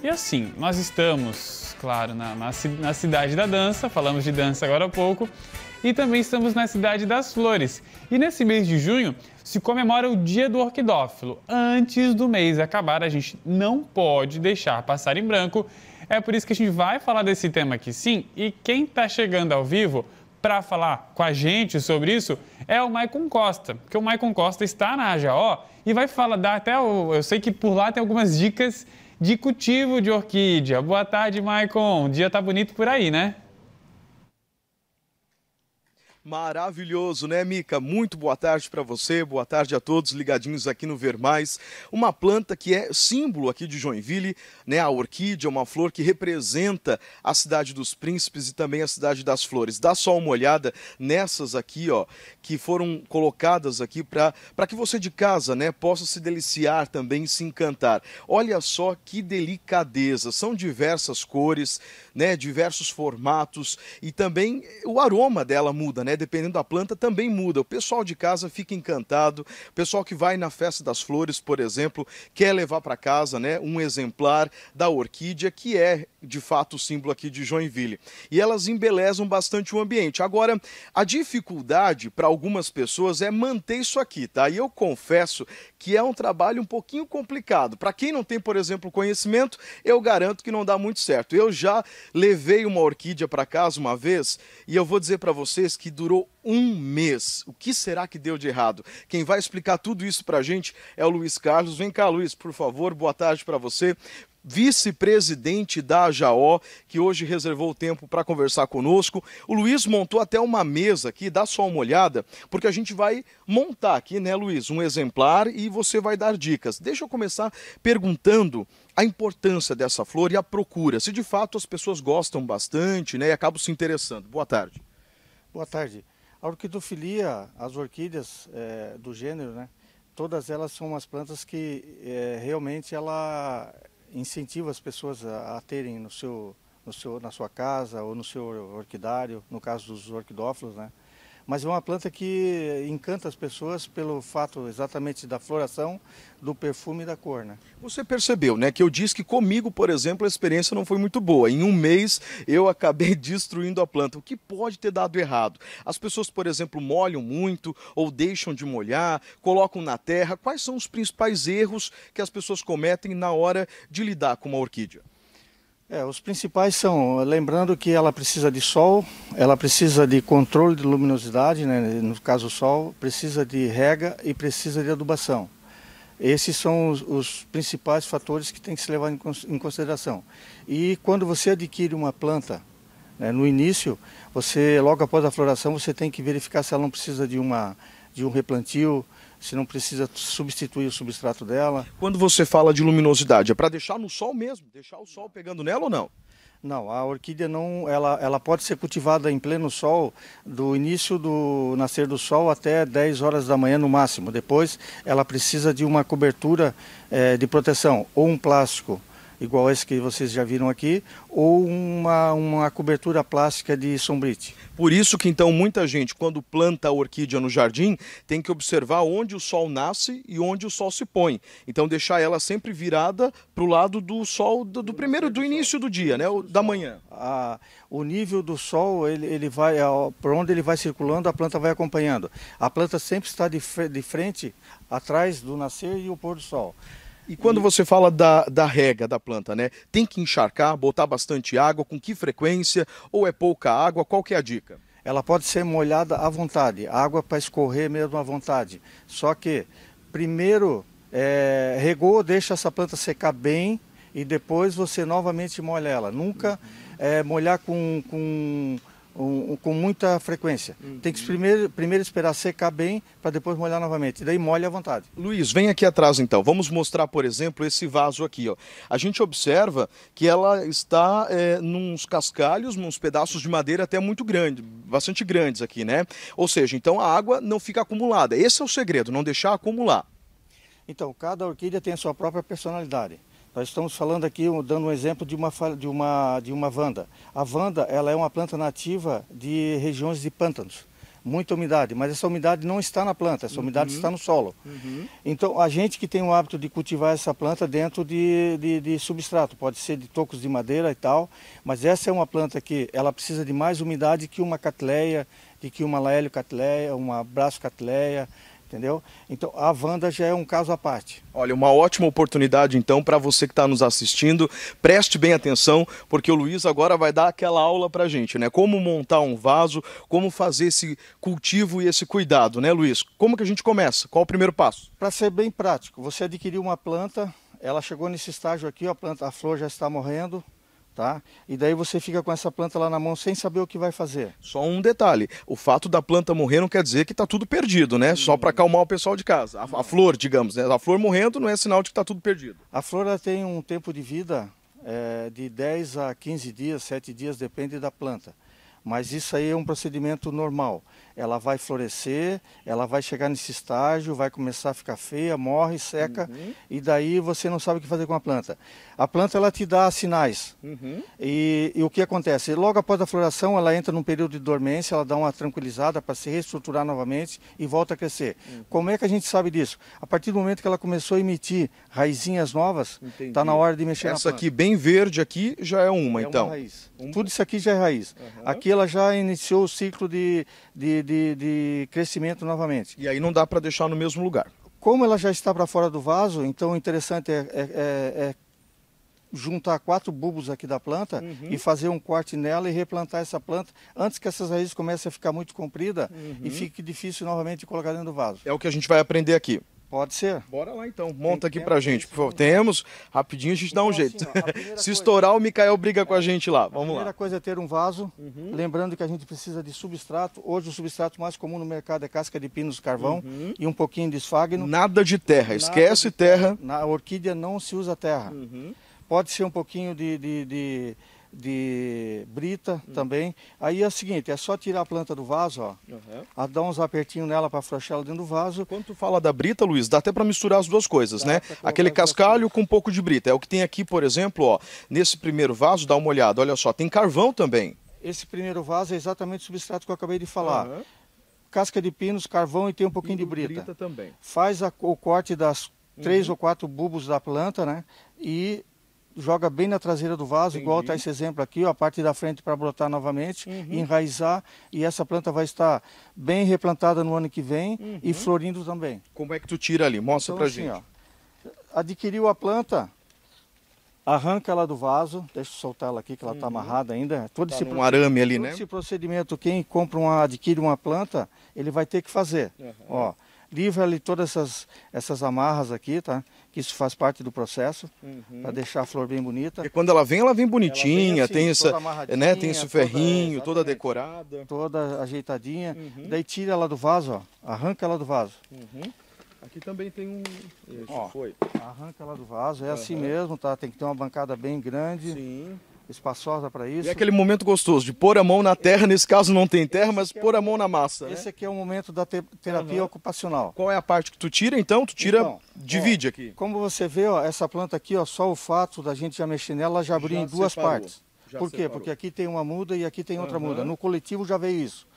E assim, nós estamos, claro, na, na, na cidade da dança, falamos de dança agora há pouco, e também estamos na cidade das flores. E nesse mês de junho se comemora o Dia do Orquidófilo. Antes do mês acabar, a gente não pode deixar passar em branco. É por isso que a gente vai falar desse tema aqui sim. E quem está chegando ao vivo para falar com a gente sobre isso é o Maicon Costa, porque o Maicon Costa está na AJO e vai falar, dar até. Eu sei que por lá tem algumas dicas de cultivo de orquídea. Boa tarde, Maicon. O dia tá bonito por aí, né? Maravilhoso, né, Mica? Muito boa tarde para você, boa tarde a todos ligadinhos aqui no Ver Mais. Uma planta que é símbolo aqui de Joinville, né? A orquídea, uma flor que representa a cidade dos príncipes e também a cidade das flores. Dá só uma olhada nessas aqui, ó, que foram colocadas aqui para que você de casa, né, possa se deliciar também e se encantar. Olha só que delicadeza, são diversas cores, né, diversos formatos e também o aroma dela muda, né? dependendo da planta, também muda. O pessoal de casa fica encantado. O pessoal que vai na festa das flores, por exemplo, quer levar para casa né, um exemplar da orquídea, que é de fato o símbolo aqui de Joinville. E elas embelezam bastante o ambiente. Agora, a dificuldade para algumas pessoas é manter isso aqui, tá? E eu confesso que é um trabalho um pouquinho complicado. Para quem não tem, por exemplo, conhecimento, eu garanto que não dá muito certo. Eu já levei uma orquídea para casa uma vez e eu vou dizer para vocês que durou um mês. O que será que deu de errado? Quem vai explicar tudo isso para a gente é o Luiz Carlos. Vem cá, Luiz, por favor. Boa tarde para você vice-presidente da AJO, que hoje reservou tempo para conversar conosco. O Luiz montou até uma mesa aqui, dá só uma olhada, porque a gente vai montar aqui, né, Luiz, um exemplar e você vai dar dicas. Deixa eu começar perguntando a importância dessa flor e a procura, se de fato as pessoas gostam bastante, né, e acabam se interessando. Boa tarde. Boa tarde. A orquidofilia, as orquídeas é, do gênero, né, todas elas são umas plantas que é, realmente ela incentiva as pessoas a, a terem no seu, no seu, na sua casa ou no seu orquidário, no caso dos orquidófilos, né? mas é uma planta que encanta as pessoas pelo fato exatamente da floração, do perfume e da cor. Né? Você percebeu, né, que eu disse que comigo, por exemplo, a experiência não foi muito boa. Em um mês eu acabei destruindo a planta. O que pode ter dado errado? As pessoas, por exemplo, molham muito ou deixam de molhar, colocam na terra. Quais são os principais erros que as pessoas cometem na hora de lidar com uma orquídea? É, os principais são, lembrando que ela precisa de sol, ela precisa de controle de luminosidade, né, no caso o sol, precisa de rega e precisa de adubação. Esses são os, os principais fatores que tem que se levar em, em consideração. E quando você adquire uma planta, né, no início, você logo após a floração, você tem que verificar se ela não precisa de uma de um replantio, se não precisa substituir o substrato dela. Quando você fala de luminosidade, é para deixar no sol mesmo, deixar o sol pegando nela ou não? Não, a orquídea não, ela, ela pode ser cultivada em pleno sol do início do nascer do sol até 10 horas da manhã no máximo. Depois ela precisa de uma cobertura é, de proteção, ou um plástico, igual esse que vocês já viram aqui, ou uma, uma cobertura plástica de sombrite. Por isso que então muita gente, quando planta a orquídea no jardim, tem que observar onde o sol nasce e onde o sol se põe. Então deixar ela sempre virada para o lado do sol do, do, primeiro, do início do dia, né? O, da manhã. o nível do sol, ele, ele vai, por onde ele vai circulando, a planta vai acompanhando. A planta sempre está de, de frente, atrás do nascer e o pôr do sol. E quando você fala da, da rega da planta, né? Tem que encharcar, botar bastante água, com que frequência? Ou é pouca água? Qual que é a dica? Ela pode ser molhada à vontade, água para escorrer mesmo à vontade. Só que primeiro é, regou, deixa essa planta secar bem e depois você novamente molha ela. Nunca é, molhar com, com um, um, com muita frequência. Uhum. Tem que primeiro, primeiro esperar secar bem para depois molhar novamente. Daí molha à vontade. Luiz, vem aqui atrás então. Vamos mostrar, por exemplo, esse vaso aqui. Ó. A gente observa que ela está é, nos cascalhos, nos pedaços de madeira até muito grande, bastante grandes aqui, né? Ou seja, então a água não fica acumulada. Esse é o segredo, não deixar acumular. Então, cada orquídea tem a sua própria personalidade. Nós estamos falando aqui, dando um exemplo de uma, de uma, de uma vanda. A vanda ela é uma planta nativa de regiões de pântanos. Muita umidade, mas essa umidade não está na planta, essa umidade uhum. está no solo. Uhum. Então, a gente que tem o hábito de cultivar essa planta dentro de, de, de substrato, pode ser de tocos de madeira e tal, mas essa é uma planta que ela precisa de mais umidade que uma catleia, de que uma laelio catleia, uma braço catleia, entendeu? Então a Wanda já é um caso à parte. Olha, uma ótima oportunidade então para você que está nos assistindo, preste bem atenção porque o Luiz agora vai dar aquela aula para gente, né? Como montar um vaso, como fazer esse cultivo e esse cuidado, né, Luiz? Como que a gente começa? Qual o primeiro passo? Para ser bem prático, você adquiriu uma planta, ela chegou nesse estágio aqui, a planta, a flor já está morrendo, tá? E daí você fica com essa planta lá na mão sem saber o que vai fazer. Só um detalhe, o fato da planta morrer não quer dizer que está tudo perdido, né? Só para acalmar o pessoal de casa. A, a, flor, digamos, né? A flor morrendo não é sinal de que está tudo perdido. A flor tem um tempo de vida é, de 10 a 15 dias, 7 dias, depende da planta. Mas isso aí é um procedimento normal ela vai florescer, ela vai chegar nesse estágio, vai começar a ficar feia, morre, seca, uhum. e daí você não sabe o que fazer com a planta. A planta ela te dá sinais. Uhum. E, e, o que acontece? Logo após a floração, ela entra num período de dormência, ela dá uma tranquilizada para se reestruturar novamente e volta a crescer. Uhum. Como é que a gente sabe disso? A partir do momento que ela começou a emitir raizinhas novas, está na hora de mexer Essa na planta. Essa aqui bem verde aqui já é uma, é então. Uma raiz. Tudo isso aqui já é raiz. Aqui ela já iniciou o ciclo de, de de, de crescimento novamente. E aí não dá para deixar no mesmo lugar. Como ela já está para fora do vaso, então o interessante é, é, é, é juntar quatro bulbos aqui da planta uhum. e fazer um corte nela e replantar essa planta antes que essas raízes comecem a ficar muito comprida uhum. e fique difícil novamente colocar dentro do vaso. É o que a gente vai aprender aqui. Pode ser. Bora lá então. Monta aqui pra gente, por favor. Temos. Rapidinho a gente então, dá um então, assim, jeito. Assim, ó, Se estourar, o Micael briga com a é. gente lá. Vamos a primeira lá. coisa é ter um vaso. Uhum. Lembrando que a gente precisa de substrato. Hoje o substrato mais comum no mercado é casca de pinos carvão uhum. e um pouquinho de esfagno. Nada de terra. Nada Esquece de terra. terra. Na orquídea não se usa terra. Uhum. Pode ser um pouquinho de, de, de de brita hum. também. Aí é o seguinte, é só tirar a planta do vaso, ó. Uhum. Dar uns apertinhos nela para afrouxar ela dentro do vaso. Quando tu fala da brita, Luiz, dá até para misturar as duas coisas, dá né? Aquele cascalho com um pouco de brita. É o que tem aqui, por exemplo, ó, nesse primeiro vaso, dá uma olhada, olha só, tem carvão também. Esse primeiro vaso é exatamente o substrato que eu acabei de falar. Uhum. Casca de pinos, carvão e tem um pouquinho de brita. brita também. Faz a, o corte das uhum. três ou quatro bulbos da planta, né? E joga bem na traseira do vaso, tá Entendi. igual está esse exemplo aqui, ó, a parte da frente para brotar novamente, uhum. enraizar, e essa planta vai estar bem replantada no ano que vem uhum. e florindo também. Como é que tu tira ali? Mostra então, para assim, gente. Ó, adquiriu a planta, arranca ela do vaso, deixa eu soltar ela aqui que ela está uhum. amarrada ainda. É todo tá esse um arame ali, todo né? esse procedimento, quem compra uma, adquire uma planta, ele vai ter que fazer. Ó, livra ali todas essas, essas amarras aqui, tá? Que isso faz parte do processo, uhum. para deixar a flor bem bonita. E quando ela vem, ela vem bonitinha, ela vem assim, tem essa, né, tem esse ferrinho, toda, toda, decorada. Toda ajeitadinha. Uhum. Daí tira ela do vaso, ó, arranca ela do vaso. Uhum. Aqui também tem um. Isso, ó, foi. Arranca ela do vaso, é assim mesmo, tá? Tem que ter uma bancada bem grande. Sim espaçosa para isso. E é aquele momento gostoso de pôr a mão na terra, nesse caso não tem terra, mas é pôr a mão na massa. Né? Esse né? aqui é o momento da te terapia uhum. ocupacional. Qual é a parte que tu tira então? Tu tira, então, divide ó, aqui. Como você vê, ó, essa planta aqui, ó, só o fato da gente já mexer nela, já abriu já em duas separou. partes. Já Por quê? Separou. Porque aqui tem uma muda e aqui tem outra uhum. muda. No coletivo já veio isso.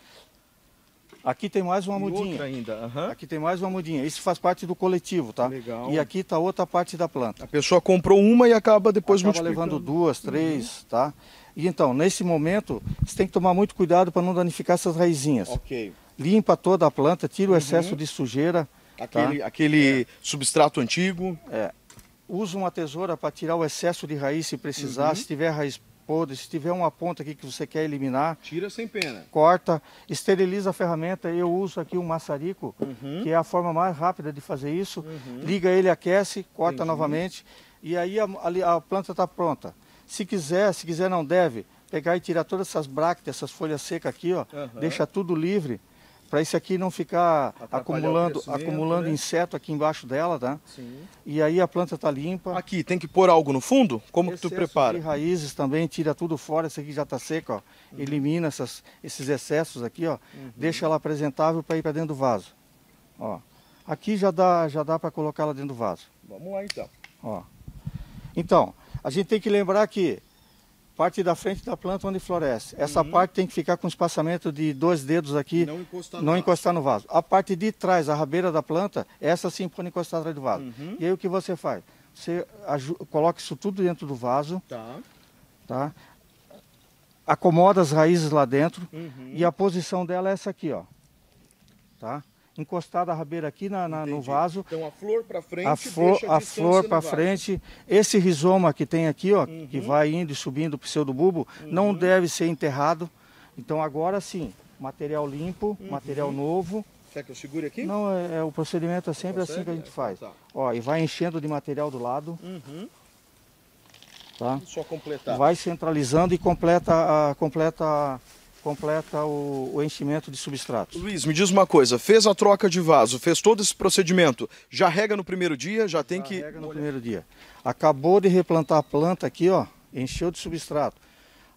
Aqui tem mais uma e mudinha. ainda. Uhum. Aqui tem mais uma mudinha. Isso faz parte do coletivo, tá? Legal. E aqui está outra parte da planta. A pessoa comprou uma e acaba depois acaba levando duas, uhum. três, uhum. tá? E então, nesse momento, você tem que tomar muito cuidado para não danificar essas raizinhas. Ok. Limpa toda a planta, tira o uhum. excesso de sujeira. Tá? Aquele, tá? aquele é. substrato antigo. É. Usa uma tesoura para tirar o excesso de raiz se precisar. Uhum. Se tiver raiz podre. Se tiver uma ponta aqui que você quer eliminar... Tira sem pena. Corta, esteriliza a ferramenta. Eu uso aqui um maçarico, uhum. que é a forma mais rápida de fazer isso. Uhum. Liga ele, aquece, corta Entendi. novamente. E aí a, a, planta está pronta. Se quiser, se quiser não deve, pegar e tirar todas essas brácteas, essas folhas secas aqui, ó. Uhum. Deixa tudo livre para esse aqui não ficar acumulando, acumulando né? inseto aqui embaixo dela, tá? Sim. E aí a planta está limpa. Aqui, tem que pôr algo no fundo? Como Excesso que tu prepara? De raízes também, tira tudo fora, esse aqui já está seco, ó. Uhum. Elimina essas, esses excessos aqui, ó. Uhum. Deixa ela apresentável para ir para dentro do vaso. Ó. Aqui já dá, já dá para colocar ela dentro do vaso. Vamos lá então. Ó. Então, a gente tem que lembrar que parte da frente da planta onde floresce. Essa uhum. parte tem que ficar com espaçamento de dois dedos aqui, não encostar, não no, encostar vaso. no, vaso. A parte de trás, a rabeira da planta, essa sim pode encostar atrás do vaso. Uhum. E aí o que você faz? Você coloca isso tudo dentro do vaso, tá. Tá? acomoda as raízes lá dentro uhum. e a posição dela é essa aqui, ó. Tá? encostada a rabeira aqui na, na no vaso. Então a flor para frente. A flor, a flor para frente. Esse rizoma que tem aqui, ó, uhum. que vai indo e subindo o pseudobulbo, uhum. não deve ser enterrado. Então agora sim, material limpo, uhum. material novo. Quer que eu segure aqui? Não, é, é o procedimento é sempre Consegue? assim que a gente é, faz. Então tá. Ó, e vai enchendo de material do lado. Uhum. Tá? Só completar. Vai centralizando e completa a, completa a, completa o, o, enchimento de substrato. Luiz, me diz uma coisa, fez a troca de vaso, fez todo esse procedimento, já rega no primeiro dia, já tem já que... rega no Olha. primeiro dia. Acabou de replantar a planta aqui, ó, encheu de substrato.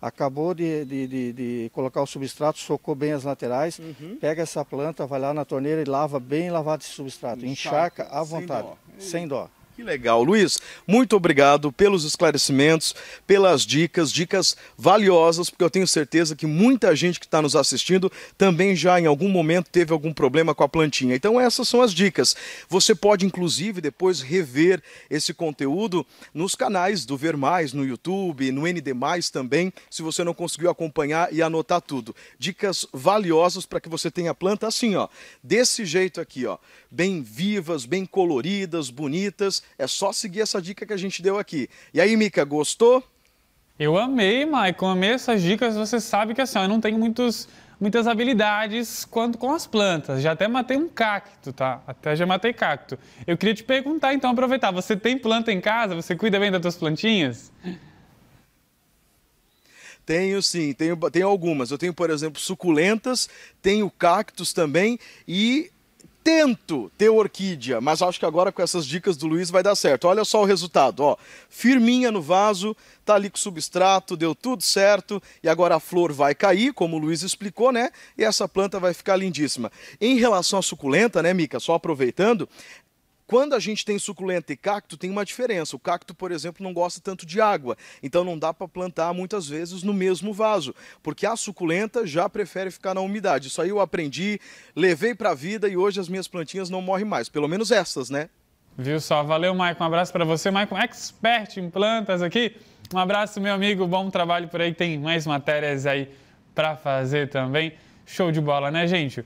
Acabou de, de, de, de colocar o substrato, socou bem as laterais, uhum. pega essa planta, vai lá na torneira e lava bem lavado esse substrato. Encharca, Encharca à vontade, sem dó. Sem dó. Que legal, Luiz. Muito obrigado pelos esclarecimentos, pelas dicas, dicas valiosas, porque eu tenho certeza que muita gente que está nos assistindo também já em algum momento teve algum problema com a plantinha. Então essas são as dicas. Você pode inclusive depois rever esse conteúdo nos canais do Ver Mais, no YouTube, no ND Mais também, se você não conseguiu acompanhar e anotar tudo. Dicas valiosas para que você tenha a planta assim, ó, desse jeito aqui, ó, bem vivas, bem coloridas, bonitas é só seguir essa dica que a gente deu aqui. E aí, Mica, gostou? Eu amei, Maicon, amei essas dicas. Você sabe que assim, eu não tenho muitos, muitas habilidades quanto com as plantas. Já até matei um cacto, tá? Até já matei cacto. Eu queria te perguntar, então, aproveitar. Você tem planta em casa? Você cuida bem das suas plantinhas? Tenho sim, tenho, tenho algumas. Eu tenho, por exemplo, suculentas, tenho cactos também e tento ter orquídea, mas acho que agora com essas dicas do Luiz vai dar certo. Olha só o resultado, ó. Firminha no vaso, tá ali com substrato, deu tudo certo e agora a flor vai cair, como o Luiz explicou, né? E essa planta vai ficar lindíssima. Em relação à suculenta, né, Mica, só aproveitando, quando a gente tem suculenta e cacto, tem uma diferença. O cacto, por exemplo, não gosta tanto de água, então não dá para plantar muitas vezes no mesmo vaso, porque a suculenta já prefere ficar na umidade. Isso aí eu aprendi, levei para a vida e hoje as minhas plantinhas não morrem mais, pelo menos essas, né? Viu só? Valeu, Maicon. Um abraço para você, Maicon, expert em plantas aqui. Um abraço, meu amigo. Bom trabalho por aí. Tem mais matérias aí para fazer também. Show de bola, né, gente?